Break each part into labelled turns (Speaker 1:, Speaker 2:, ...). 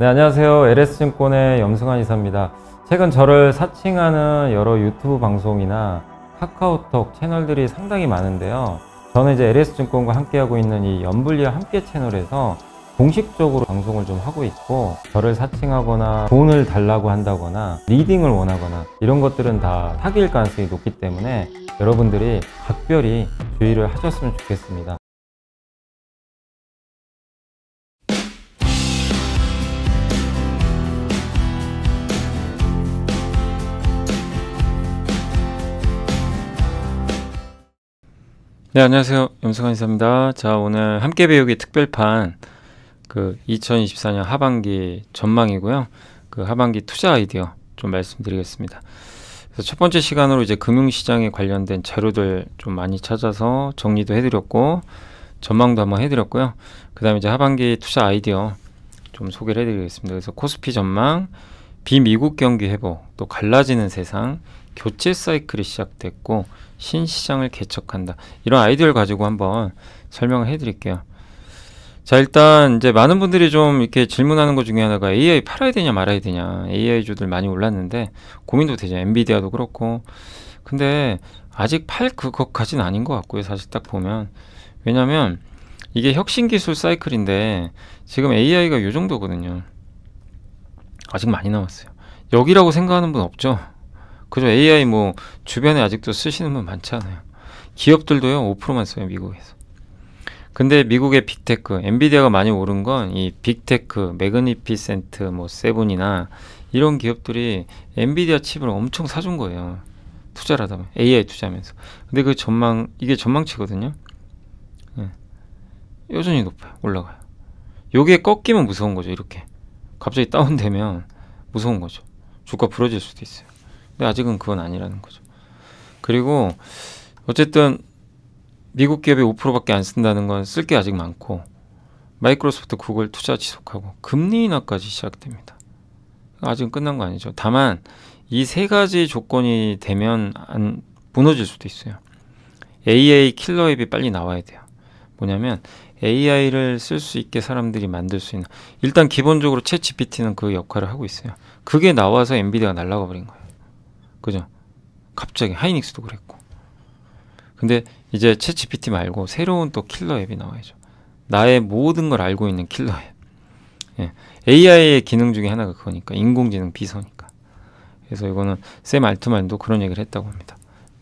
Speaker 1: 네, 안녕하세요. LS증권의 염승환 이사입니다. 최근 저를 사칭하는 여러 유튜브 방송이나 카카오톡 채널들이 상당히 많은데요. 저는 이제 LS증권과 함께하고 있는 이염불리와 함께 채널에서 공식적으로 방송을 좀 하고 있고 저를 사칭하거나 돈을 달라고 한다거나 리딩을 원하거나 이런 것들은 다 사기일 가능성이 높기 때문에 여러분들이 각별히 주의를 하셨으면 좋겠습니다. 네, 안녕하세요. 염승환 이사입니다. 자, 오늘 함께 배우기 특별판 그 2024년 하반기 전망이고요. 그 하반기 투자 아이디어 좀 말씀드리겠습니다. 그래서 첫 번째 시간으로 이제 금융시장에 관련된 자료들 좀 많이 찾아서 정리도 해드렸고 전망도 한번 해드렸고요. 그 다음에 이제 하반기 투자 아이디어 좀 소개를 해드리겠습니다. 그래서 코스피 전망, 비미국 경기 회복, 또 갈라지는 세상, 교체 사이클이 시작됐고 신시장을 개척한다. 이런 아이디어를 가지고 한번 설명을 해드릴게요. 자 일단 이제 많은 분들이 좀 이렇게 질문하는 것 중에 하나가 AI 팔아야 되냐 말아야 되냐 AI 주들 많이 올랐는데 고민도 되죠 엔비디아도 그렇고 근데 아직 팔 그것까지는 아닌 것 같고요 사실 딱 보면 왜냐면 이게 혁신 기술 사이클인데 지금 AI가 요 정도거든요 아직 많이 남았어요 여기라고 생각하는 분 없죠 그죠? AI 뭐 주변에 아직도 쓰시는 분 많잖아요. 기업들도요 5%만 써요 미국에서. 근데 미국의 빅테크, 엔비디아가 많이 오른 건 이 빅테크, 매그니피센트, 뭐 세븐이나 이런 기업들이 엔비디아 칩을 엄청 사준 거예요. 투자를 하다 면 AI 투자하면서. 근데 그 전망 이게 전망치거든요. 예. 여전히 높아요. 올라가요. 요게 꺾이면 무서운 거죠. 이렇게 갑자기 다운되면 무서운 거죠. 주가 부러질 수도 있어요. 근데 아직은 그건 아니라는 거죠. 그리고 어쨌든 미국 기업이 5%밖에 안 쓴다는 건 쓸 게 아직 많고 마이크로소프트, 구글 투자 지속하고 금리 인하까지 시작됩니다. 아직은 끝난 거 아니죠. 다만 이 세 가지 조건이 되면 안 무너질 수도 있어요. AI 킬러 앱이 빨리 나와야 돼요. 뭐냐면 AI를 쓸 수 있게 사람들이 만들 수 있는 일단 기본적으로 챗 GPT는 그 역할을 하고 있어요. 그게 나와서 엔비디아가 날라가 버린 거예요. 그죠? 갑자기 하이닉스도 그랬고. 근데 이제 채 g p t 말고 새로운 또 킬러 앱이 나와야죠. 나의 모든 걸 알고 있는 킬러 앱. 예. AI의 기능 중에 하나가 그거니까 인공지능 비서니까. 그래서 이거는 샘 알트만도 그런 얘기를 했다고 합니다.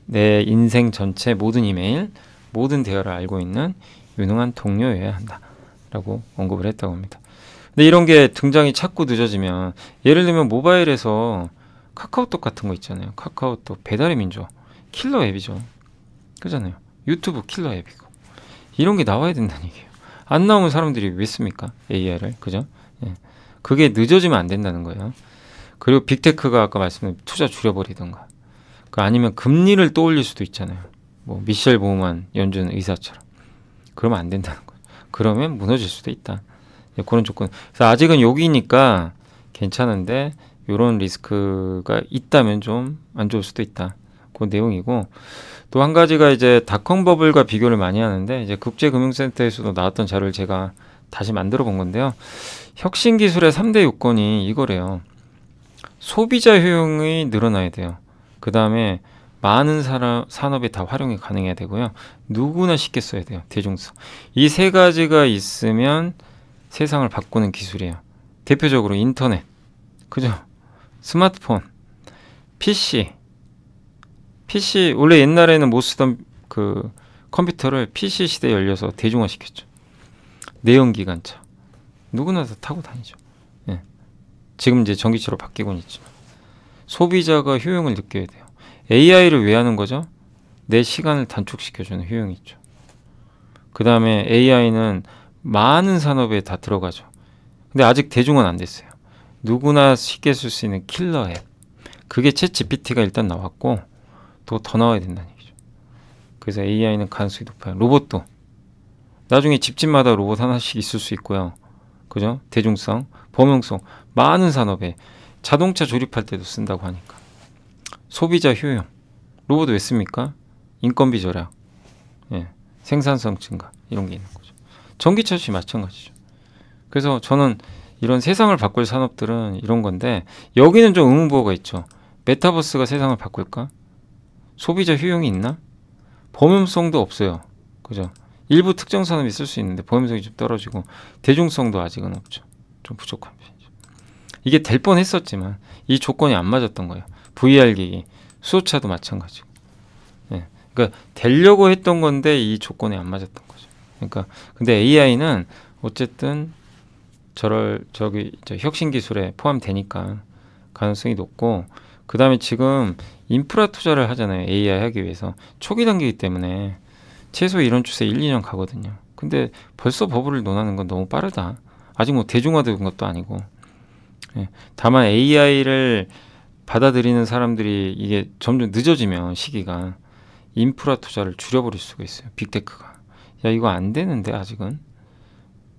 Speaker 1: 내 인생 전체 모든 이메일, 모든 대화를 알고 있는 유능한 동료여야 한다라고 언급을 했다고 합니다. 근데 이런 게 등장이 자꾸 늦어지면 예를 들면 모바일에서 카카오톡 같은 거 있잖아요. 카카오톡 배달의 민족 킬러 앱이죠. 그잖아요. 유튜브 킬러 앱이고 이런 게 나와야 된다는 얘기예요. 안 나오면 사람들이 왜 씁니까? AI를 그죠? 예. 그게 늦어지면 안 된다는 거예요. 그리고 빅테크가 아까 말씀드린 투자 줄여버리던가 그 아니면 금리를 또 올릴 수도 있잖아요. 뭐 미셸 보호만 연준 의사처럼 그러면 안 된다는 거예요. 그러면 무너질 수도 있다. 그런 조건. 그래서 아직은 여기니까 괜찮은데 이런 리스크가 있다면 좀 안 좋을 수도 있다. 그 내용이고 또 한 가지가 이제 닷컴 버블과 비교를 많이 하는데 이제 국제금융센터에서도 나왔던 자료를 제가 다시 만들어 본 건데요. 혁신 기술의 3대 요건이 이거래요. 소비자 효용이 늘어나야 돼요. 그 다음에 많은 사람, 산업이다 활용이 가능해야 되고요. 누구나 쉽게 써야 돼요. 대중성. 이 세 가지가 있으면 세상을 바꾸는 기술이에요. 대표적으로 인터넷. 그죠? 스마트폰, PC, PC 원래 옛날에는 못 쓰던 그 컴퓨터를 PC 시대에 열려서 대중화 시켰죠. 내연기관차 누구나 다 타고 다니죠. 예. 지금 이제 전기차로 바뀌곤 있지만 소비자가 효용을 느껴야 돼요. AI를 왜 하는 거죠? 내 시간을 단축시켜주는 효용이 있죠. 그 다음에 AI는 많은 산업에 다 들어가죠. 근데 아직 대중은 안 됐어요. 누구나 쉽게 쓸 수 있는 킬러 앱 그게 챗 GPT가 일단 나왔고 또더 나와야 된다는 얘기죠 그래서 AI는 가능성이 높아요 로봇도 나중에 집집마다 로봇 하나씩 있을 수 있고요 그죠? 대중성, 범용성 많은 산업에 자동차 조립할 때도 쓴다고 하니까 소비자 효용 로봇 왜 씁니까? 인건비 절약 예. 생산성 증가 이런 게 있는 거죠 전기차시 마찬가지죠 그래서 저는 이런 세상을 바꿀 산업들은 이런 건데 여기는 좀 의무부호가 있죠. 메타버스가 세상을 바꿀까? 소비자 효용이 있나? 범용성도 없어요. 그죠? 일부 특정 산업이 있수 있는데 범용성이 좀 떨어지고 대중성도 아직은 없죠. 좀 부족한 편이죠. 이게 될 뻔했었지만 이 조건이 안 맞았던 거예요. VR 기기, 수소차도 마찬가지고. 예. 그러니까 되려고 했던 건데 이 조건이 안 맞았던 거죠. 그러니까 근데 AI는 어쨌든 저럴 저기 혁신 기술에 포함되니까 가능성이 높고 그 다음에 지금 인프라 투자를 하잖아요 AI 하기 위해서 초기 단계이기 때문에 최소 이런 추세 1, 2년 가거든요 근데 벌써 버블을 논하는 건 너무 빠르다 아직 뭐 대중화된 것도 아니고 예. 다만 AI를 받아들이는 사람들이 이게 점점 늦어지면 시기가 인프라 투자를 줄여버릴 수가 있어요 빅테크가 야 이거 안 되는데 아직은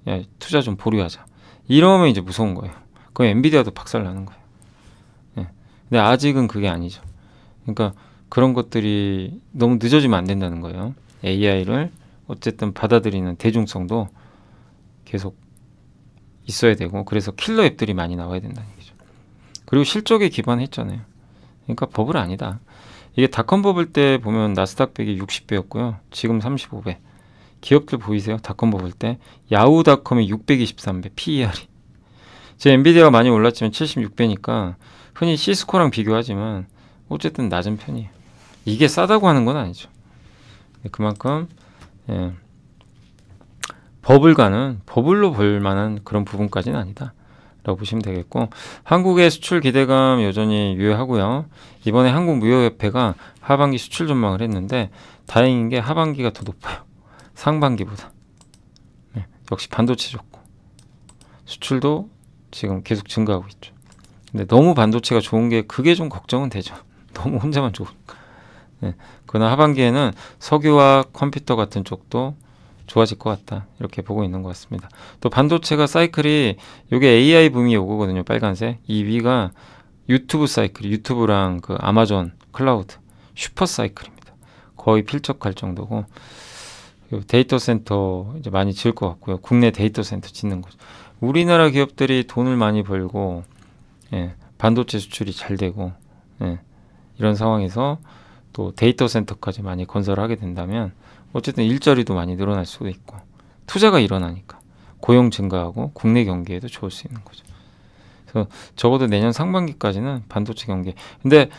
Speaker 1: 야 투자 좀 보류하자 이러면 이제 무서운 거예요. 그럼 엔비디아도 박살 나는 거예요. 예. 근데 아직은 그게 아니죠. 그러니까 그런 것들이 너무 늦어지면 안 된다는 거예요. AI를 어쨌든 받아들이는 대중성도 계속 있어야 되고 그래서 킬러 앱들이 많이 나와야 된다는 얘기죠. 그리고 실적에 기반했잖아요. 그러니까 버블 아니다. 이게 닷컴 버블 때 보면 나스닥 백이 60배였고요. 지금 35배. 기업들 보이세요? 닷컴 뽑을 때야후닷컴이 623배 PER이 제 엔비디아가 많이 올랐지만 76배니까 흔히 시스코랑 비교하지만 어쨌든 낮은 편이에요. 이게 싸다고 하는 건 아니죠. 네, 그만큼 예, 버블과는 버블로 볼 만한 그런 부분까지는 아니다. 라고 보시면 되겠고 한국의 수출 기대감 여전히 유효하고요. 이번에 한국무역협회가 하반기 수출 전망을 했는데 다행인 게 하반기가 더 높아요. 상반기보다 네, 역시 반도체 좋고 수출도 지금 계속 증가하고 있죠 근데 너무 반도체가 좋은 게 그게 좀 걱정은 되죠 너무 혼자만 좋으니까 네, 그러나 하반기에는 석유와 컴퓨터 같은 쪽도 좋아질 것 같다 이렇게 보고 있는 것 같습니다 또 반도체가 사이클이 이게 AI 붐이 오거든요 빨간색 이 위가 유튜브 사이클 유튜브랑 그 아마존 클라우드 슈퍼 사이클입니다 거의 필적할 정도고 데이터 센터 이제 많이 지을 것 같고요. 국내 데이터 센터 짓는 거죠. 우리나라 기업들이 돈을 많이 벌고 예, 반도체 수출이 잘 되고 예, 이런 상황에서 또 데이터 센터까지 많이 건설하게 된다면 어쨌든 일자리도 많이 늘어날 수도 있고 투자가 일어나니까 고용 증가하고 국내 경기에도 좋을 수 있는 거죠. 그래서 적어도 내년 상반기까지는 반도체 경기. 근데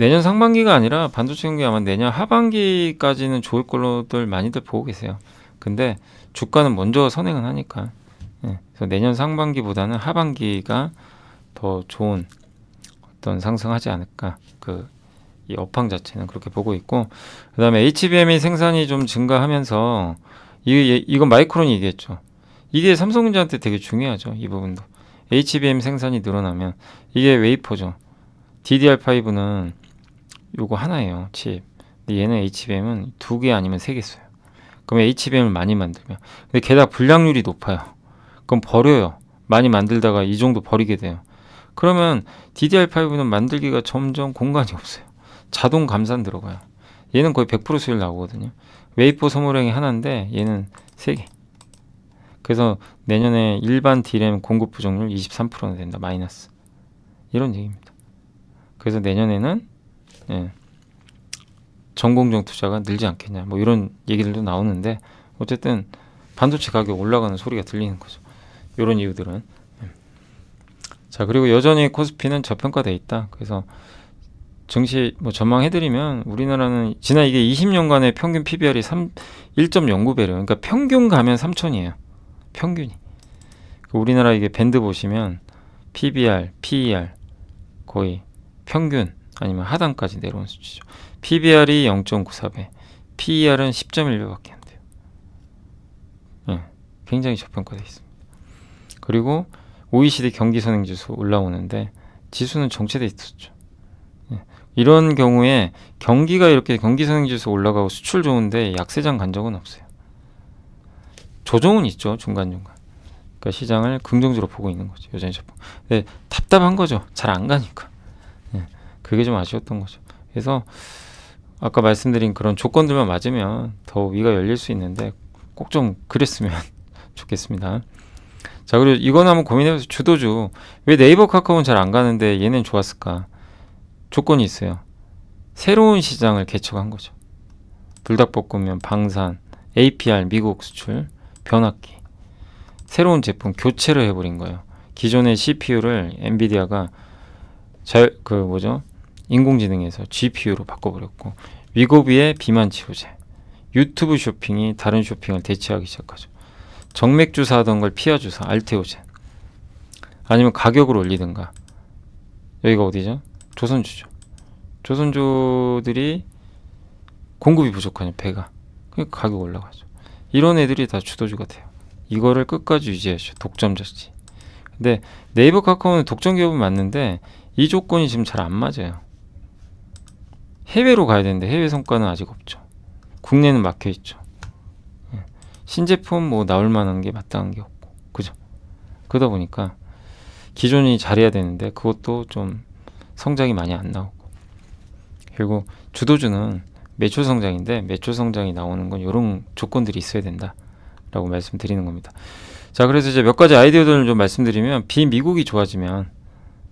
Speaker 1: 내년 상반기가 아니라 반도체 경기 아마 내년 하반기까지는 좋을 걸로들 많이들 보고 계세요. 근데 주가는 먼저 선행은 하니까. 예, 그래서 내년 상반기보다는 하반기가 더 좋은 어떤 상승하지 않을까. 그 이 업황 자체는 그렇게 보고 있고 그다음에 HBM이 생산이 좀 증가하면서 이게 이건 마이크론이 얘기했죠. 이게 삼성전자한테 되게 중요하죠. 이 부분도. HBM 생산이 늘어나면 이게 웨이퍼죠. DDR5는 요거 하나예요 칩 근데 얘는 HBM은 두 개 아니면 세 개 써요 그럼 HBM을 많이 만들면 근데 게다가 불량률이 높아요 그럼 버려요 많이 만들다가 이 정도 버리게 돼요 그러면 DDR5는 만들기가 점점 공간이 없어요 자동 감산 들어가요 얘는 거의 100% 수율 나오거든요 웨이포 소모량이 하나인데 얘는 세개 그래서 내년에 일반 D램 공급 부족률 23%는 된다 마이너스 이런 얘기입니다 그래서 내년에는 예, 전공정 투자가 늘지 않겠냐 뭐 이런 얘기들도 나오는데 어쨌든 반도체 가격 올라가는 소리가 들리는 거죠. 이런 이유들은 예. 자 그리고 여전히 코스피는 저평가돼 있다. 그래서 증시 뭐 전망해드리면 우리나라는 지난 이게 20년간의 평균 PBR이 3 1.09배래요. 그러니까 평균 가면 3천이에요. 평균이. 그 우리나라 이게 밴드 보시면 PBR, PER 거의 평균 아니면 하단까지 내려온 수치죠. PBR이 0.94배, PER은 10.1배밖에 안 돼요. 네, 굉장히 저평가되 있습니다. 그리고 OECD 경기선행지수 올라오는데 지수는 정체돼 있었죠. 네, 이런 경우에 경기가 이렇게 경기선행지수 올라가고 수출 좋은데 약세장 간 적은 없어요. 조정은 있죠 중간중간. 그러니까 시장을 긍정적으로 보고 있는 거죠 여전히 저평. 근데 답답한 거죠. 잘 안 가니까. 그게 좀 아쉬웠던 거죠. 그래서 아까 말씀드린 그런 조건들만 맞으면 더 위가 열릴 수 있는데 꼭 좀 그랬으면 좋겠습니다. 자 그리고 이건 한번 고민해보세요. 주도주 왜 네이버 카카오는 잘 안 가는데 얘는 좋았을까? 조건이 있어요. 새로운 시장을 개척한 거죠. 불닭볶음면, 방산, APR 미국 수출, 변압기 새로운 제품 교체를 해버린 거예요. 기존의 CPU를 엔비디아가 잘 그 뭐죠 인공지능에서 GPU로 바꿔버렸고 위고비의 비만 치료제 유튜브 쇼핑이 다른 쇼핑을 대체하기 시작하죠. 정맥 주사하던 걸피아 주사 알테오젠 아니면 가격을 올리든가 여기가 어디죠? 조선주죠. 조선주들이 공급이 부족하니 배가 그러니까 가격 올라가죠. 이런 애들이 다 주도주 같아요. 이거를 끝까지 유지해야죠. 독점자지. 근데 네이버 카카오는 독점 기업은 맞는데 이 조건이 지금 잘 안 맞아요. 해외로 가야 되는데 해외 성과는 아직 없죠. 국내는 막혀 있죠. 예. 신제품 뭐 나올 만한 게 마땅한 게 없고 그죠? 그러다 보니까 기존이 잘해야 되는데 그것도 좀 성장이 많이 안 나오고 그리고 주도주는 매출 성장인데 매출 성장이 나오는 건 이런 조건들이 있어야 된다라고 말씀드리는 겁니다. 자 그래서 이제 몇 가지 아이디어들을 좀 말씀드리면 비미국이 좋아지면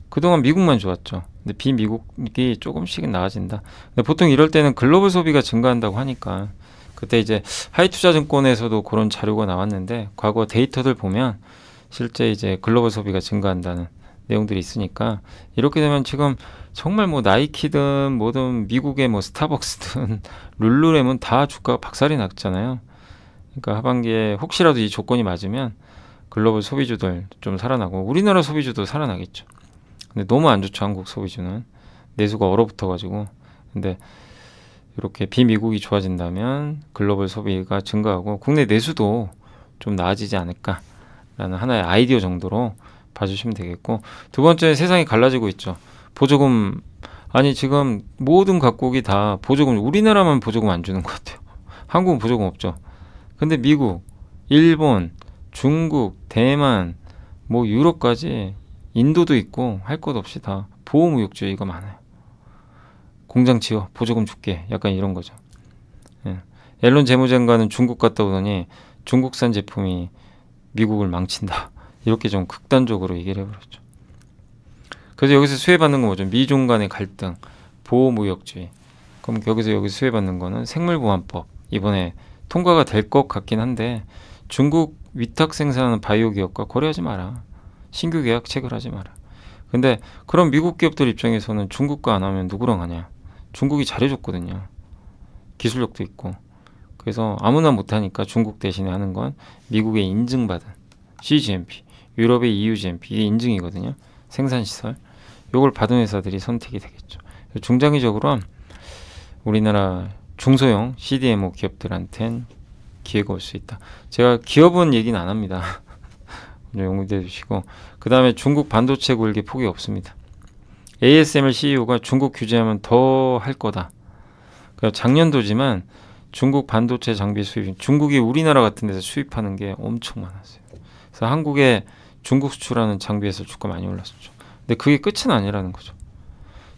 Speaker 1: 그동안 미국만 좋았죠. 근데 비미국이 조금씩은 나아진다. 근데 보통 이럴 때는 글로벌 소비가 증가한다고 하니까 그때 이제 하이투자증권에서도 그런 자료가 나왔는데 과거 데이터들 보면 실제 이제 글로벌 소비가 증가한다는 내용들이 있으니까 이렇게 되면 지금 정말 뭐 나이키든 뭐든 미국의 뭐 스타벅스든 룰루렘은 다주가 박살이 났잖아요. 그러니까 하반기에 혹시라도 이 조건이 맞으면 글로벌 소비주들 좀 살아나고 우리나라 소비주도 살아나겠죠. 근데 너무 안 좋죠 한국 소비주는 내수가 얼어붙어가지고 근데 이렇게 비미국이 좋아진다면 글로벌 소비가 증가하고 국내 내수도 좀 나아지지 않을까라는 하나의 아이디어 정도로 봐주시면 되겠고 두 번째 세상이 갈라지고 있죠 보조금 아니 지금 모든 각국이 다 보조금 우리나라만 보조금 안 주는 것 같아요 한국은 보조금 없죠 근데 미국 일본 중국 대만 뭐 유럽까지 인도도 있고 할 것 없이 다 보호무역주의가 많아요. 공장 지어 보조금 줄게 약간 이런 거죠. 예. 앨런 재무장관은 중국 갔다 오더니 중국산 제품이 미국을 망친다 이렇게 좀 극단적으로 얘기를 해버렸죠. 그래서 여기서 수혜받는 건 뭐죠? 미중 간의 갈등, 보호무역주의. 그럼 여기서 여기 수혜받는 거는 생물보안법 이번에 통과가 될 것 같긴 한데 중국 위탁 생산하는 바이오 기업과 거래하지 마라. 신규 계약 체결하지 마라. 근데 그런 미국 기업들 입장에서는 중국과 안 하면 누구랑 하냐? 중국이 잘해줬거든요. 기술력도 있고. 그래서 아무나 못하니까 중국 대신에 하는 건 미국의 인증받은 CGMP, 유럽의 EUGMP 이게 인증이거든요. 생산시설. 요걸 받은 회사들이 선택이 되겠죠. 중장기적으로 우리나라 중소형 CDMO 기업들한텐 기회가 올 수 있다. 제가 기업은 얘기는 안 합니다. 네, 용기내 주시고 그 다음에 중국 반도체 굴기 폭이 없습니다. ASML CEO가 중국 규제하면 더 할 거다. 그러니까 작년도지만 중국 반도체 장비 수입, 중국이 우리나라 같은 데서 수입하는 게 엄청 많았어요. 그래서 한국에 중국 수출하는 장비에서 주가 많이 올랐었죠. 근데 그게 끝은 아니라는 거죠.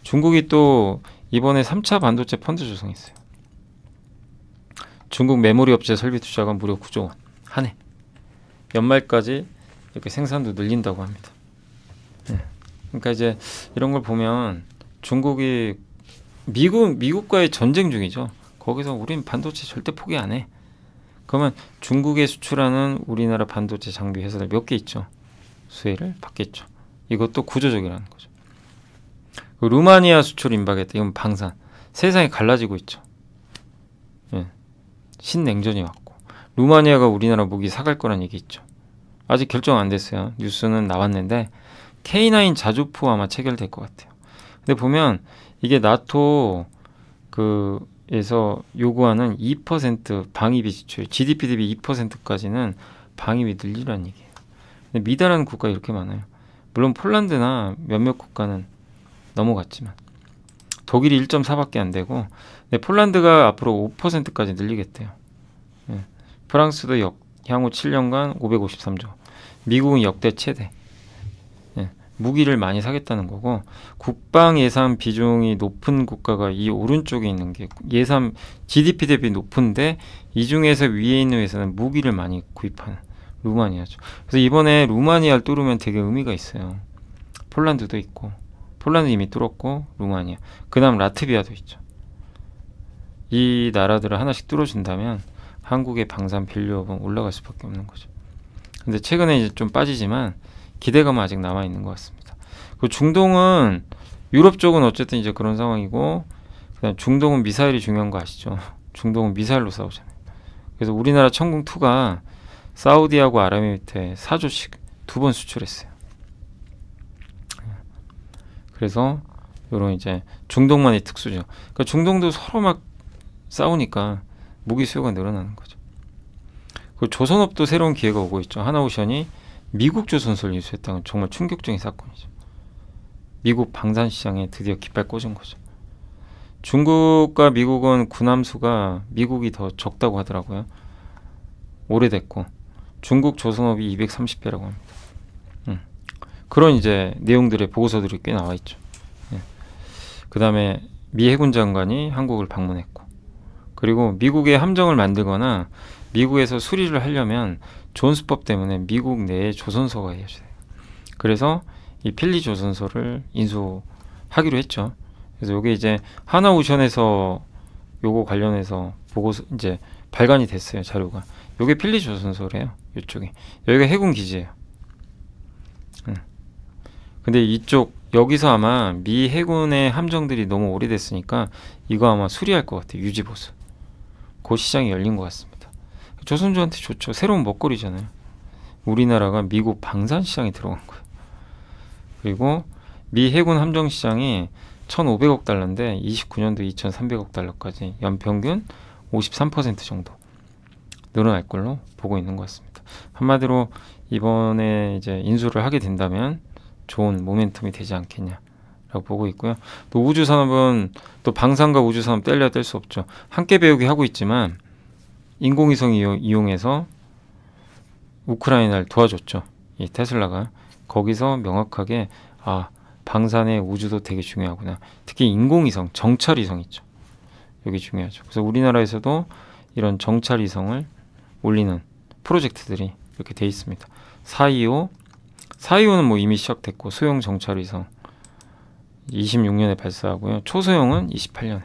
Speaker 1: 중국이 또 이번에 3차 반도체 펀드 조성했어요. 중국 메모리 업체 설비 투자가 무려 9조 원한 해. 연말까지 이렇게 생산도 늘린다고 합니다. 예. 그러니까 이제 이런 걸 보면 중국이 미국 미국과의 전쟁 중이죠. 거기서 우린 반도체 절대 포기 안 해. 그러면 중국에 수출하는 우리나라 반도체 장비 회사들 몇 개 있죠. 수혜를 받겠죠. 이것도 구조적이라는 거죠. 루마니아 수출 임박했다. 이건 방산. 세상이 갈라지고 있죠. 예. 신냉전이 왔고 루마니아가 우리나라 무기 사갈 거란 얘기 있죠. 아직 결정 안 됐어요. 뉴스는 나왔는데 K9 자주포 아마 체결될 것 같아요. 근데 보면 이게 나토 그에서 요구하는 2% 방위비 지출, GDP 대비 2%까지는 방위비 늘리라는 얘기예요. 근데 미달하는 국가 이렇게 많아요. 물론 폴란드나 몇몇 국가는 넘어갔지만 독일이 1.4밖에 안 되고 근데 폴란드가 앞으로 5%까지 늘리겠대요. 예. 프랑스도 역 향후 7년간 553조 미국은 역대 최대. 예, 무기를 많이 사겠다는 거고 국방 예산 비중이 높은 국가가 이 오른쪽에 있는 게 예산 GDP 대비 높은데 이 중에서 위에 있는 회사는 무기를 많이 구입하는 루마니아죠. 그래서 이번에 루마니아를 뚫으면 되게 의미가 있어요. 폴란드도 있고 폴란드 이미 뚫었고 루마니아 그다음 라트비아도 있죠. 이 나라들을 하나씩 뚫어준다면 한국의 방산 빌리업은 올라갈 수밖에 없는 거죠. 근데 최근에 이제 좀 빠지지만 기대감은 아직 남아 있는 것 같습니다. 그 중동은 유럽 쪽은 어쨌든 이제 그런 상황이고 그냥 중동은 미사일이 중요한 거 아시죠? 중동은 미사일로 싸우잖아요. 그래서 우리나라 천궁 2가 사우디하고 아랍에미리트 4조씩 두 번 수출했어요. 그래서 이런 이제 중동만의 특수죠. 그러니까 중동도 서로 막 싸우니까 무기 수요가 늘어나는 거죠. 그 조선업도 새로운 기회가 오고 있죠. 하나오션이 미국 조선소를 인수했다는 정말 충격적인 사건이죠. 미국 방산 시장에 드디어 깃발 꽂은 거죠. 중국과 미국은 군함수가 미국이 더 적다고 하더라고요. 오래됐고 중국 조선업이 230배라고 합니다. 음. 그런 이제 내용들의 보고서들이 꽤 나와 있죠. 예. 그 다음에 미 해군 장관이 한국을 방문했고 그리고 미국의 함정을 만들거나 미국에서 수리를 하려면 존수법 때문에 미국 내에 조선소가 해줘요. 그래서 이 필리 조선소를 인수하기로 했죠. 그래서 이게 이제 하나우션에서 요거 관련해서 보고서 이제 발간이 됐어요 자료가. 요게 필리 조선소래요. 이쪽에 여기가 해군 기지예요. 근데 이쪽 여기서 아마 미 해군의 함정들이 너무 오래됐으니까 이거 아마 수리할 것 같아요 유지보수. 그 시장이 열린 것 같습니다. 조선주한테 좋죠. 새로운 먹거리잖아요. 우리나라가 미국 방산 시장에 들어간 거예요. 그리고 미 해군 함정 시장이 1,500억 달러인데 29년도 2,300억 달러까지 연평균 53% 정도 늘어날 걸로 보고 있는 것 같습니다. 한마디로 이번에 이제 인수를 하게 된다면 좋은 모멘텀이 되지 않겠냐라고 보고 있고요. 또 우주 산업은 또 방산과 우주 산업 뗄려 야뗄 수 없죠. 함께 배우기 하고 있지만 인공위성 이용해서 우크라이나를 도와줬죠. 이 테슬라가 거기서 명확하게 아 방산의 우주도 되게 중요하구나. 특히 인공위성, 정찰위성 있죠. 여기 중요하죠. 그래서 우리나라에서도 이런 정찰위성을 올리는 프로젝트들이 이렇게 돼 있습니다. 425, 425는 뭐 이미 시작됐고 소형 정찰위성 26년에 발사하고요. 초소형은 28년에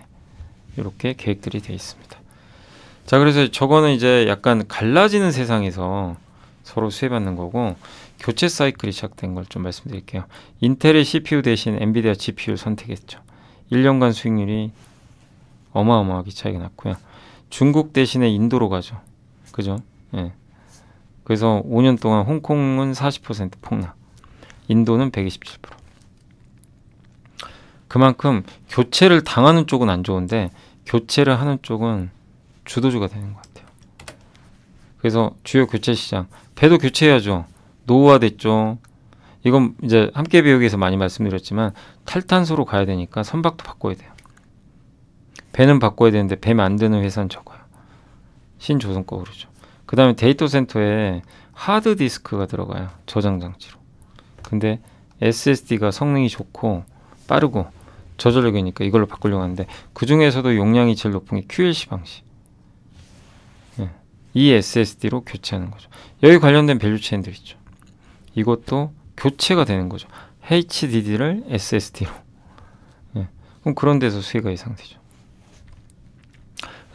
Speaker 1: 이렇게 계획들이 돼 있습니다. 자, 그래서 저거는 이제 약간 갈라지는 세상에서 서로 수혜받는 거고 교체 사이클이 시작된 걸 좀 말씀드릴게요. 인텔의 CPU 대신 엔비디아 GPU를 선택했죠. 1년간 수익률이 어마어마하게 차이가 났고요. 중국 대신에 인도로 가죠. 그죠? 예. 그래서 5년 동안 홍콩은 40% 폭락, 인도는 127%. 그만큼 교체를 당하는 쪽은 안 좋은데 교체를 하는 쪽은 주도주가 되는 것 같아요. 그래서 주요 교체 시장 배도 교체해야죠. 노후화됐죠. 이건 이제 함께 배우기에서 많이 말씀드렸지만 탈탄소로 가야 되니까 선박도 바꿔야 돼요. 배는 바꿔야 되는데 배 만드는 회사는 적어요. 신조선 거 그러죠. 그 다음에 데이터 센터에 하드 디스크가 들어가요. 저장 장치로. 근데 SSD가 성능이 좋고 빠르고 저전력이니까 이걸로 바꾸려고 하는데 그 중에서도 용량이 제일 높은 게 QLC 방식. 이 SSD로 교체하는 거죠. 여기 관련된 밸류 체인들 있죠. 이것도 교체가 되는 거죠. HDD를 SSD로. 예. 그럼 그런 데서 수혜가 예상되죠.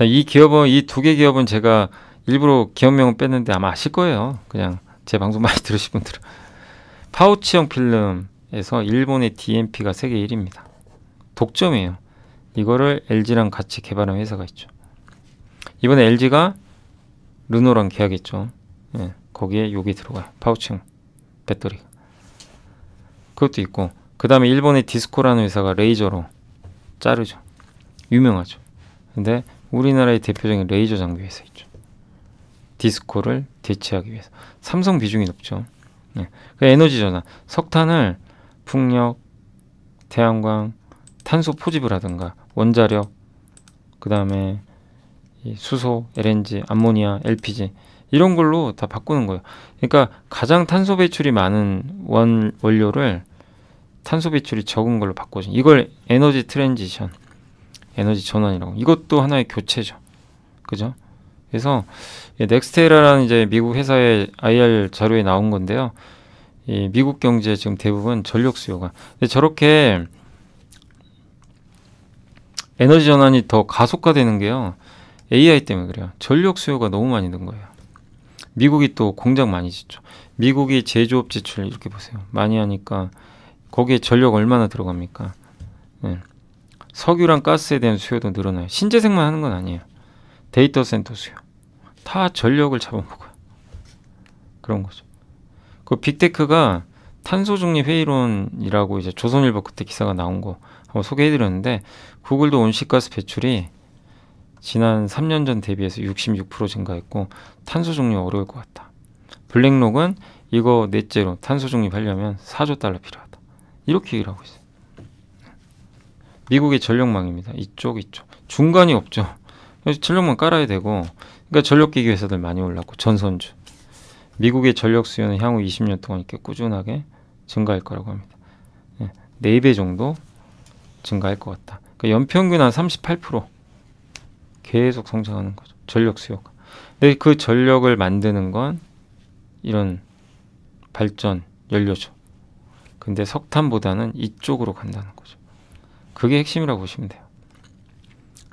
Speaker 1: 이 기업은 이 두 개 기업은 제가 일부러 기업명은 뺐는데 아마 아실 거예요. 그냥 제 방송 많이 들으신 분들은 파우치형 필름에서 일본의 DMP가 세계 1위입니다. 독점이에요. 이거를 LG랑 같이 개발한 회사가 있죠. 이번에 LG가 르노랑 계약했죠. 예, 거기에 요기 들어가요. 파우칭 배터리. 그것도 있고 그 다음에 일본의 디스코라는 회사가 레이저로 자르죠. 유명하죠. 근데 우리나라의 대표적인 레이저 장비 회사 있죠. 디스코를 대체하기 위해서 삼성 비중이 높죠. 예. 그 에너지 전환 석탄을 풍력, 태양광, 탄소 포집을 하든가 원자력, 그 다음에 수소, LNG, 암모니아, LPG 이런 걸로 다 바꾸는 거예요. 그러니까 가장 탄소 배출이 많은 원 원료를 탄소 배출이 적은 걸로 바꿔준 이걸 에너지 트랜지션, 에너지 전환이라고. 이것도 하나의 교체죠. 그죠? 그래서 넥스테라라는 이제 미국 회사의 IR 자료에 나온 건데요. 이 미국 경제 지금 대부분 전력 수요가. 근데 저렇게 에너지 전환이 더 가속화되는 게요. AI 때문에 그래요. 전력 수요가 너무 많이 는 거예요. 미국이 또 공장 많이 짓죠. 미국이 제조업 지출 이렇게 보세요. 많이 하니까 거기에 전력 얼마나 들어갑니까? 네. 석유랑 가스에 대한 수요도 늘어나요. 신재생만 하는 건 아니에요. 데이터 센터 수요. 다 전력을 잡아먹어요. 그런 거죠. 그 빅테크가 탄소 중립 회의론이라고 이제 조선일보 그때 기사가 나온 거 한번 소개해드렸는데 구글도 온실가스 배출이 지난 3년 전 대비해서 66% 증가했고 탄소 중립 어려울 것 같다. 블랙록은 이거 넷째로 탄소 중립하려면 4조 달러 필요하다. 이렇게 얘기를 하고 있어요. 미국의 전력망입니다. 이쪽 이쪽 중간이 없죠. 전력망 깔아야 되고 그러니까 전력기기 회사들 많이 올랐고 전선주 미국의 전력 수요는 향후 20년 동안 이렇게 꾸준하게 증가할 거라고 합니다. 예, 네배 정도 증가할 것 같다. 그러니까 연평균 한38% 계속 성장하는 거죠. 전력 수요가. 근데 그 전력을 만드는 건 이런 발전 연료죠. 근데 석탄보다는 이쪽으로 간다는 거죠. 그게 핵심이라고 보시면 돼요.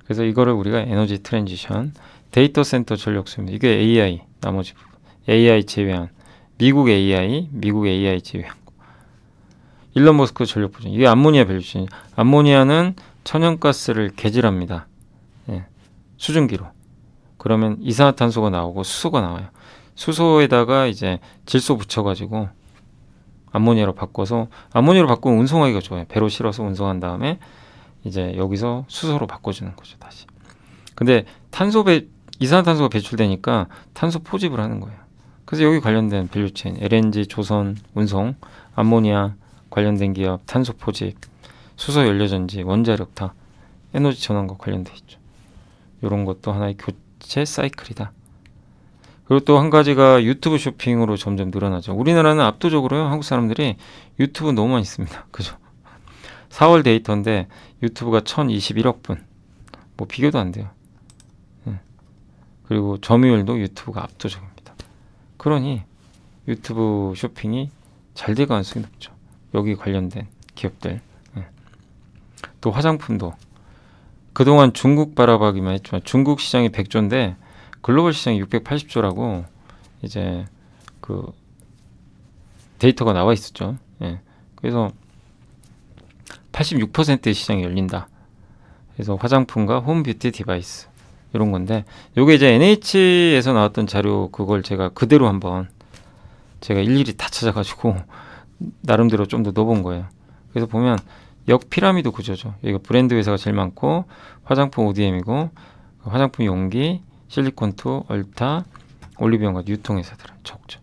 Speaker 1: 그래서 이거를 우리가 에너지 트랜지션 데이터 센터 전력 수입니다. 이게 AI 나머지 부분. AI 제외한 미국 AI, 미국 AI 제외한 일론 머스크 전력 보존. 이게 암모니아 밸류 암모니아는 천연가스를 개질합니다. 수증기로 그러면 이산화탄소가 나오고 수소가 나와요 수소에다가 이제 질소 붙여가지고 암모니아로 바꿔서 암모니아로 바꾸면 운송하기가 좋아요 배로 실어서 운송한 다음에 이제 여기서 수소로 바꿔주는 거죠 다시 근데 탄소 배 이산화탄소가 배출되니까 탄소 포집을 하는 거예요 그래서 여기 관련된 밸류체인 LNG 조선 운송 암모니아 관련된 기업 탄소 포집 수소 연료전지 원자력 다 에너지 전환과 관련돼 있죠 이런 것도 하나의 교체 사이클이다. 그리고 또 한 가지가 유튜브 쇼핑으로 점점 늘어나죠. 우리나라는 압도적으로요, 한국 사람들이 유튜브 너무 많이 씁니다. 그죠? 4월 데이터인데 유튜브가 1021억 분. 뭐 비교도 안 돼요. 예. 그리고 점유율도 유튜브가 압도적입니다. 그러니 유튜브 쇼핑이 잘 될 가능성이 높죠. 여기 관련된 기업들. 예. 또 화장품도 그동안 중국 바라보기만 했지만 중국 시장이 100조인데 글로벌 시장이 680조라고 이제 그 데이터가 나와 있었죠. 예. 그래서 86%의 시장이 열린다. 그래서 화장품과 홈뷰티 디바이스 이런 건데 요게 이제 NH에서 나왔던 자료 그걸 제가 그대로 한번 제가 일일이 다 찾아가지고 나름대로 좀 더 넣어본 거예요. 그래서 보면 역 피라미드 구조죠. 이거 브랜드 회사가 제일 많고 화장품 ODM이고 그 화장품 용기, 실리콘투, 얼타, 올리브영과 유통회사들은 적죠.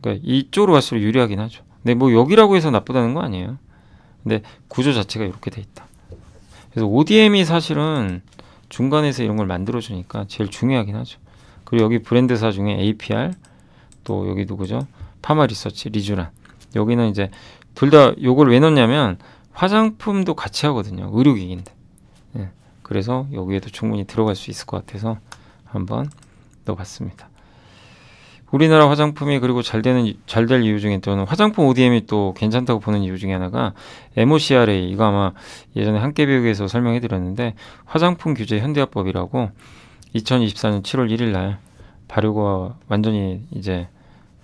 Speaker 1: 그러니까 이쪽으로 갈수록 유리하긴 하죠. 근데 뭐 여기라고 해서 나쁘다는 거 아니에요. 근데 구조 자체가 이렇게 돼 있다. 그래서 ODM이 사실은 중간에서 이런 걸 만들어주니까 제일 중요하긴 하죠. 그리고 여기 브랜드사 중에 APR 또 여기 누구죠? 파마 리서치, 리주란 여기는 이제 둘 다 요걸 왜 넣냐면 화장품도 같이 하거든요. 의료기기인데. 예, 그래서 여기에도 충분히 들어갈 수 있을 것 같아서 한번 넣어봤습니다. 우리나라 화장품이 그리고 잘 되는 잘 될 이유 중에 또는 화장품 ODM이 또 괜찮다고 보는 이유 중에 하나가 MOCRA 이거 아마 예전에 한깨비육에서 설명해 드렸는데 화장품 규제 현대화법이라고 2024년 7월 1일 날 발효가 완전히 이제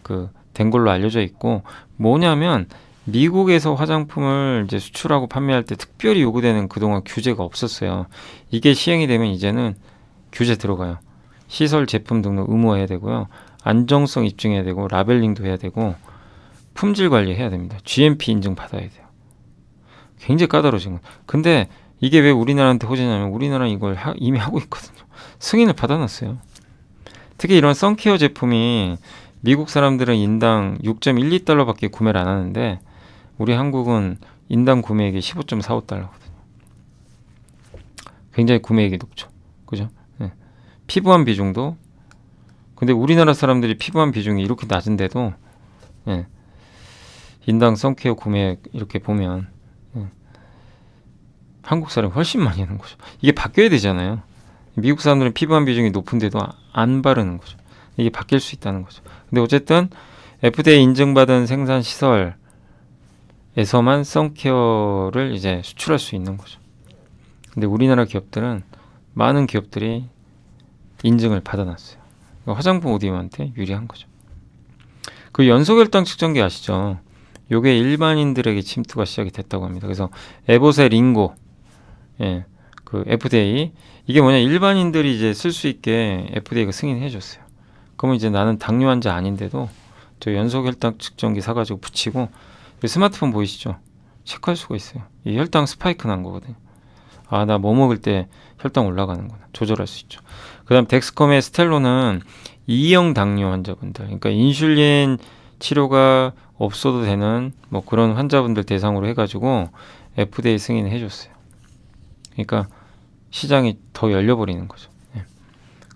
Speaker 1: 그 된 걸로 알려져 있고 뭐냐면 미국에서 화장품을 이제 수출하고 판매할 때 특별히 요구되는 그동안 규제가 없었어요. 이게 시행이 되면 이제는 규제 들어가요. 시설 제품 등록 의무화해야 되고요. 안정성 입증해야 되고 라벨링도 해야 되고 품질 관리해야 됩니다. GMP 인증 받아야 돼요. 굉장히 까다로워진 거. 근데 이게 왜 우리나라한테 호재냐면 우리나라 이걸 하, 이미 하고 있거든요. 승인을 받아놨어요. 특히 이런 선케어 제품이 미국 사람들은 인당 6.12달러밖에 구매를 안 하는데 우리 한국은 인당 구매액이 15.45달러거든요. 굉장히 구매액이 높죠. 그죠? 네. 피부암 비중도 근데 우리나라 사람들이 피부암 비중이 이렇게 낮은데도 예. 인당 선케어 구매액 이렇게 보면 예. 한국 사람이 훨씬 많이 하는 거죠. 이게 바뀌어야 되잖아요. 미국 사람들은 피부암 비중이 높은데도 안 바르는 거죠. 이게 바뀔 수 있다는 거죠. 근데 어쨌든 FDA 인증받은 생산 시설 에서만 썬케어를 이제 수출할 수 있는 거죠. 근데 우리나라 기업들은 많은 기업들이 인증을 받아놨어요. 그러니까 화장품 오디오한테 유리한 거죠. 그 연소결당 측정기 아시죠? 요게 일반인들에게 침투가 시작이 됐다고 합니다. 그래서 에보세 링고, 예, 그 FDA 이게 뭐냐 일반인들이 이제 쓸 수 있게 FDA가 승인해 줬어요. 그러면 이제 나는 당뇨 환자 아닌데도 저 연소결당 측정기 사가지고 붙이고 그 스마트폰 보이시죠? 체크할 수가 있어요. 이 혈당 스파이크 난 거거든요. 아, 나 뭐 먹을 때 혈당 올라가는구나. 조절할 수 있죠. 그 다음 덱스컴의 스텔로는 2형 당뇨 환자분들, 그러니까 인슐린 치료가 없어도 되는 뭐 그런 환자분들 대상으로 해가지고 FDA 승인을 해줬어요. 그러니까 시장이 더 열려버리는 거죠. 예.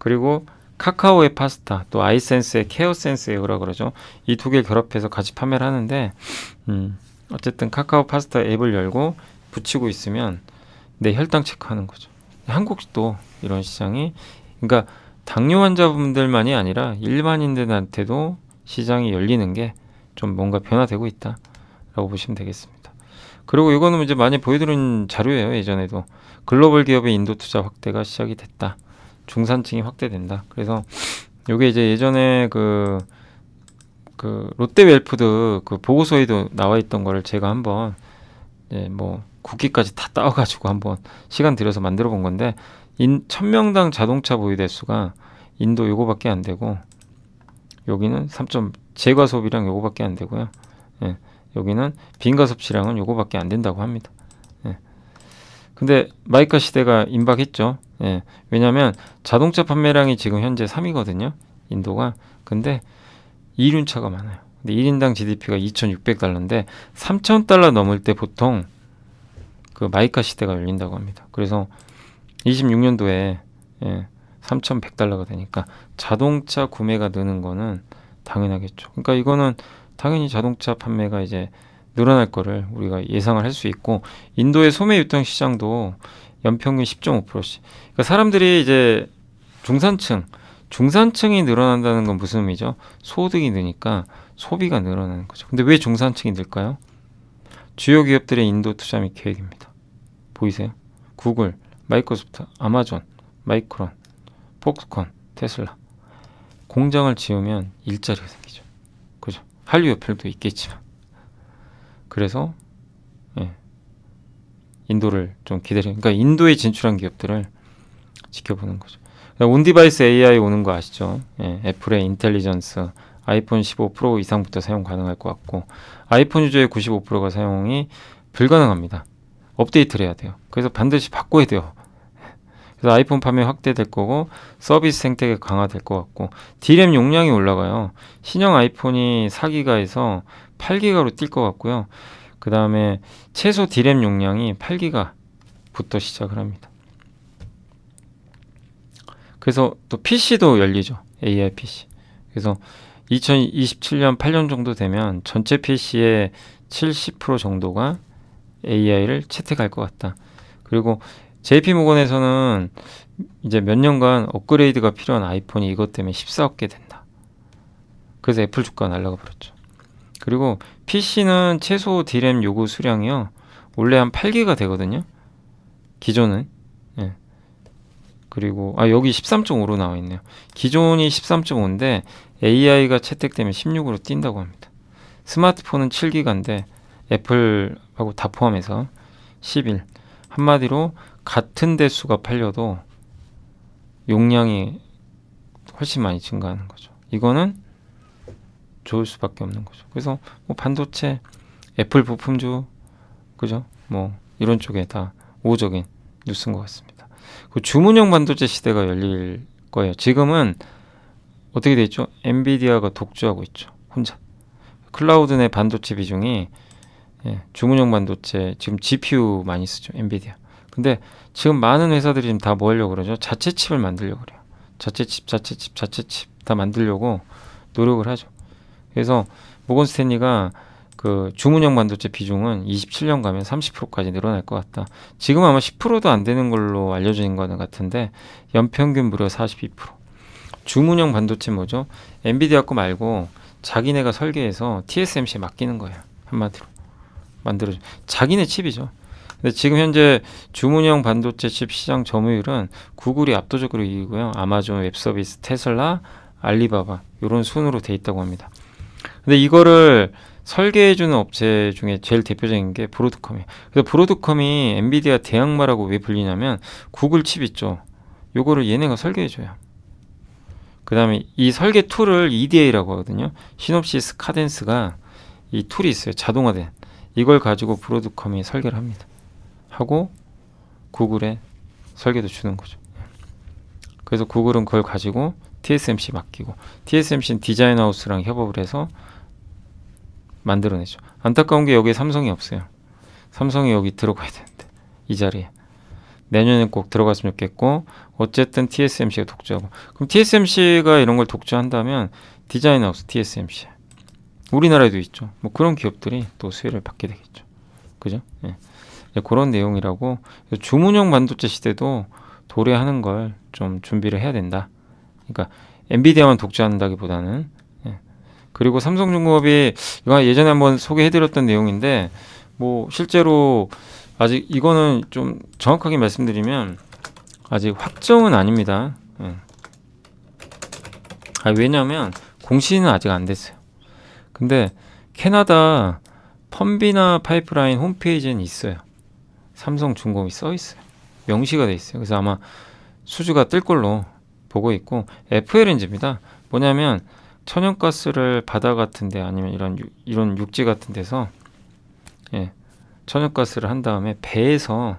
Speaker 1: 그리고 카카오의 파스타 또 아이센스의 케어센스의 뭐라 그러죠 이 두개를 결합해서 같이 판매를 하는데 음, 어쨌든 카카오 파스타 앱을 열고 붙이고 있으면 내 혈당 체크하는 거죠 한국도 이런 시장이 그러니까 당뇨 환자분들만이 아니라 일반인들한테도 시장이 열리는 게 좀 뭔가 변화되고 있다 라고 보시면 되겠습니다 그리고 이거는 이제 많이 보여드린 자료예요 예전에도 글로벌 기업의 인도 투자 확대가 시작이 됐다 중산층이 확대된다. 그래서 요게 이제 예전에 그, 그 롯데웰푸드 그 보고서에도 나와 있던 거를 제가 한번 예, 뭐 국기까지 다 따와가지고 한번 시간 들여서 만들어 본 건데 인, 천명당 자동차 보유 대수가 인도 요거밖에 안 되고 여기는 3점 재가 소비량 요거밖에 안 되고요. 예, 여기는 빈가 섭취량은 요거밖에 안 된다고 합니다. 예. 근데 마이카 시대가 임박했죠. 예. 왜냐하면 자동차 판매량이 지금 현재 3위거든요. 인도가. 근데 2륜차가 많아요. 근데 1인당 GDP가 2,600달러인데 3,000달러 넘을 때 보통 그 마이카 시대가 열린다고 합니다. 그래서 26년도에 예, 3,100달러가 되니까 자동차 구매가 느는 거는 당연하겠죠. 그러니까 이거는 당연히 자동차 판매가 이제 늘어날 거를 우리가 예상을 할 수 있고 인도의 소매 유통 시장도 연평균 10.5%씩. 그러니까 사람들이 이제 중산층, 중산층이 늘어난다는 건 무슨 의미죠? 소득이 느니까 소비가 늘어나는 거죠. 근데 왜 중산층이 늘까요? 주요 기업들의 인도 투자 및 계획입니다. 보이세요? 구글, 마이크로소프트, 아마존, 마이크론, 폭스콘, 테슬라. 공장을 지으면 일자리가 생기죠. 그죠? 한류 옆에도 있겠지만. 그래서 인도를 좀 기다리. 그러니까 인도에 진출한 기업들을 지켜보는 거죠. 그러니까 온디바이스 AI 오는 거 아시죠? 예, 애플의 인텔리전스 아이폰 15 프로 이상부터 사용 가능할 것 같고 아이폰 유저의 95%가 사용이 불가능합니다. 업데이트를 해야 돼요. 그래서 반드시 바꿔야 돼요. 그래서 아이폰 판매 확대될 거고 서비스 생태계 강화될 것 같고 디램 용량이 올라가요. 신형 아이폰이 4기가에서 8기가로 뛸 것 같고요. 그 다음에 최소 디램 용량이 8기가부터 시작을 합니다. 그래서 또 PC도 열리죠. AI PC. 그래서 2027년 8년 정도 되면 전체 PC의 70% 정도가 AI를 채택할 것 같다. 그리고 JP 모건에서는 이제 몇 년간 업그레이드가 필요한 아이폰이 이것 때문에 14억 개 된다. 그래서 애플 주가 날라가 버렸죠. 그리고 PC는 최소 D램 요구 수량이요. 원래 한 8기가 되거든요. 기존은. 예. 그리고 아 여기 13.5로 나와 있네요. 기존이 13.5인데 AI가 채택되면 16으로 뛴다고 합니다. 스마트폰은 7기가인데 애플하고 다 포함해서 11. 한마디로 같은 대수가 팔려도 용량이 훨씬 많이 증가하는 거죠. 이거는 좋을 수밖에 없는 거죠. 그래서 뭐 반도체, 애플 부품주, 그죠? 뭐 이런 쪽에 다 우호적인 뉴스인 것 같습니다. 그 주문형 반도체 시대가 열릴 거예요. 지금은 어떻게 돼죠 엔비디아가 독주하고 있죠. 혼자. 클라우드 내 반도체 비중이 예, 주문형 반도체 지금 GPU 많이 쓰죠. 엔비디아. 근데 지금 많은 회사들이 지금 다뭐 하려고 그러죠? 자체 칩을 만들려고 그래요. 자체 칩, 자체 칩, 자체 칩 다 만들려고 노력을 하죠. 그래서 모건 스탠리가 그 주문형 반도체 비중은 27년 가면 30%까지 늘어날 것 같다. 지금 아마 10%도 안 되는 걸로 알려진 거는 같은데 연평균 무려 42%. 주문형 반도체 뭐죠? 엔비디아 거 말고 자기네가 설계해서 TSMC에 맡기는 거예요. 한마디로 만들어 자기네 칩이죠. 근데 지금 현재 주문형 반도체 칩 시장 점유율은 구글이 압도적으로 이기고요. 아마존 웹서비스, 테슬라, 알리바바 이런 순으로 돼 있다고 합니다. 근데 이거를 설계해주는 업체 중에 제일 대표적인 게 브로드컴이에요. 그래서 브로드컴이 엔비디아 대형마라고왜 불리냐면 구글 칩 있죠. 요거를 얘네가 설계해줘요. 그 다음에 이 설계 툴을 EDA라고 하거든요. 시놉시스 카덴스가 이 툴이 있어요. 자동화된. 이걸 가지고 브로드컴이 설계를 합니다. 하고 구글에 설계도 주는 거죠. 그래서 구글은 그걸 가지고 TSMC 맡기고 TSMC는 디자인하우스랑 협업을 해서 만들어내죠. 안타까운 게 여기에 삼성이 없어요. 삼성이 여기 들어가야 되는데 이 자리에 내년엔 꼭 들어갔으면 좋겠고 어쨌든 TSMC가 독주하고 그럼 TSMC가 이런 걸 독주한다면 디자인 하우스 TSMC 우리나라에도 있죠. 뭐 그런 기업들이 또 수혜를 받게 되겠죠. 그죠? 예. 그런 내용이라고 주문형 반도체 시대도 도래하는 걸 좀 준비를 해야 된다. 그러니까 엔비디아만 독주한다기보다는 그리고 삼성중공업이 이거 예전에 한번 소개해드렸던 내용인데 뭐 실제로 아직 이거는 좀 정확하게 말씀드리면 아직 확정은 아닙니다. 예. 아, 왜냐하면 공시는 아직 안 됐어요. 근데 캐나다 펌비나 파이프라인 홈페이지는 있어요. 삼성중공이써 있어요. 명시가 돼 있어요. 그래서 아마 수주가 뜰 걸로 보고 있고 FLNG입니다. 뭐냐면 천연가스를 바다 같은데 아니면 이런 유, 이런 육지 같은 데서 예, 천연가스를 한 다음에 배에서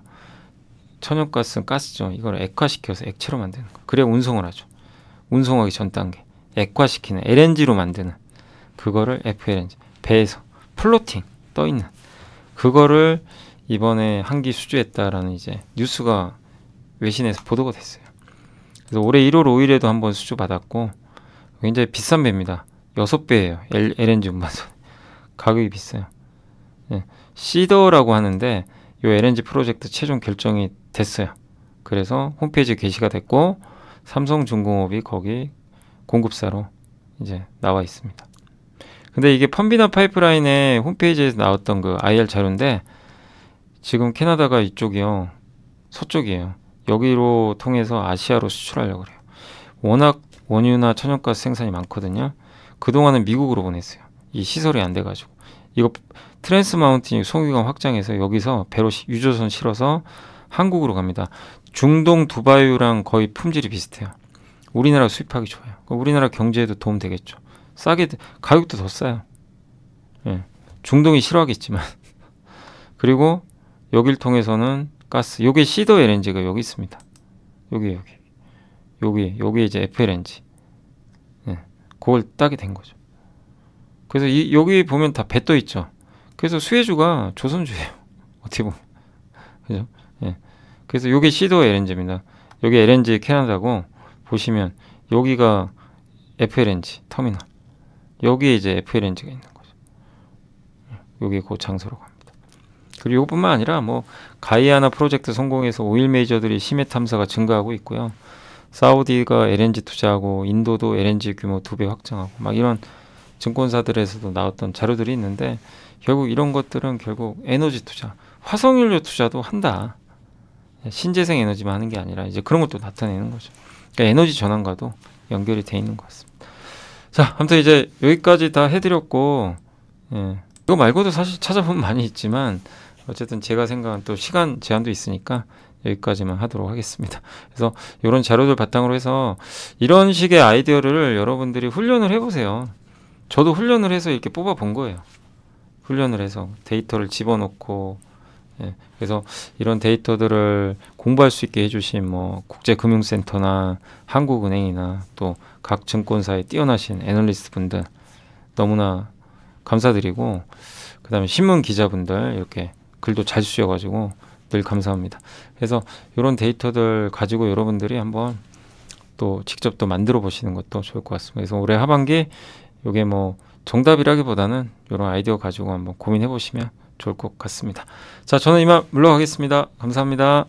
Speaker 1: 천연가스는 가스죠. 이걸 액화시켜서 액체로 만드는 거. 그래 운송을 하죠. 운송하기 전 단계. 액화시키는 LNG로 만드는 그거를 FLNG 배에서 플로팅 떠 있는 그거를 이번에 한기 수주했다라는 이제 뉴스가 외신에서 보도가 됐어요. 그래서 올해 1월 5일에도 한 번 수주 받았고 굉장히 비싼 배입니다. 6배예요. L, n g 운반선. 가격이 비싸요. 예. 시더라고 하는데 이 LNG 프로젝트 최종 결정이 됐어요. 그래서 홈페이지 게시가 됐고 삼성중공업이 거기 공급사로 이제 나와 있습니다. 근데 이게 펌비나 파이프라인의 홈페이지에서 나왔던 그 IR 자료인데 지금 캐나다가 이쪽이요. 서쪽이에요. 여기로 통해서 아시아로 수출하려고 그래요. 워낙 원유나 천연가스 생산이 많거든요. 그동안은 미국으로 보냈어요. 이 시설이 안 돼가지고. 이거 트랜스 마운틴 이 송유관 확장해서 여기서 배로 유조선 실어서 한국으로 갑니다. 중동 두바이유랑 거의 품질이 비슷해요. 우리나라 수입하기 좋아요. 우리나라 경제에도 도움 되겠죠. 싸게 가격도 더 싸요. 예. 중동이 싫어하겠지만 그리고 여길 통해서는 가스. 요게 시더 LNG가 여기 있습니다. 여기 여기. 여기 여기 이제 FLNG 예, 그걸 따게 된 거죠. 그래서 이, 여기 보면 다 뱉어 있죠. 그래서 수혜주가 조선주예요. 어떻게 보면 그죠? 예. 그래서 여게 시도 LNG입니다. 여기 LNG 캐나다고 보시면 여기가 FLNG 터미널 여기에 이제 FLNG가 있는 거죠. 여기 예, 그 장소로 갑니다. 그리고 이뿐만 아니라 뭐 가이아나 프로젝트 성공해서 오일 메이저들이 심해 탐사가 증가하고 있고요. 사우디가 LNG 투자하고 인도도 LNG 규모 두 배 확장하고 막 이런 증권사들에서도 나왔던 자료들이 있는데 결국 이런 것들은 결국 에너지 투자, 화석연료 투자도 한다. 신재생 에너지만 하는 게 아니라 이제 그런 것도 나타내는 거죠. 그러니까 에너지 전환과도 연결이 돼 있는 것 같습니다. 자, 아무튼 이제 여기까지 다 해드렸고, 예. 이거 말고도 사실 찾아보면 많이 있지만 어쨌든 제가 생각한 또 시간 제한도 있으니까 여기까지만 하도록 하겠습니다. 그래서 이런 자료들 바탕으로 해서 이런 식의 아이디어를 여러분들이 훈련을 해보세요. 저도 훈련을 해서 이렇게 뽑아본 거예요. 훈련을 해서 데이터를 집어넣고 예, 그래서 이런 데이터들을 공부할 수 있게 해주신 뭐 국제금융센터나 한국은행이나 또 각 증권사에 뛰어나신 애널리스트 분들 너무나 감사드리고 그 다음에 신문 기자분들 이렇게 글도 잘 쓰셔가지고 늘 감사합니다. 그래서 이런 데이터들 가지고 여러분들이 한번 또 직접 또 만들어 보시는 것도 좋을 것 같습니다. 그래서 올해 하반기 이게 뭐 정답이라기보다는 이런 아이디어 가지고 한번 고민해 보시면 좋을 것 같습니다. 자, 저는 이만 물러가겠습니다. 감사합니다.